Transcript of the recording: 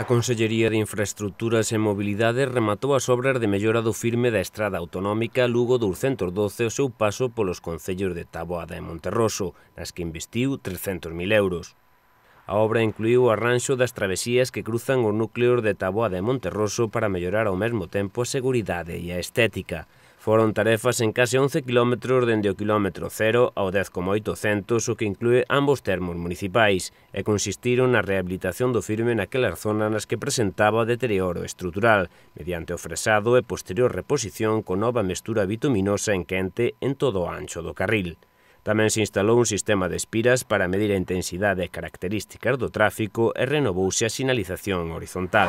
A Consellería de Infraestructuras e Mobilidade rematou as obras de mellora do firme da estrada autonómica Lugo 212 o seu paso polos concellos de Taboada e Monterroso, nas que investiu 300.000 euros. A obra incluiu o arranxo das travesías que cruzan os núcleos de Taboada e Monterroso para mellorar ao mesmo tempo a seguridade e a estética. Foron tarefas en case 11 km dende o kilómetro 0 ao 10,800, o que inclúe ambos termos municipais, e consistiron na rehabilitación do firme naquelas zonas nas que presentaba deterioro estrutural, mediante o fresado e posterior reposición con nova mestura bituminosa en quente en todo o ancho do carril. Tamén se instalou un sistema de espiras para medir a intensidade e características do tráfico e renovouse a sinalización horizontal.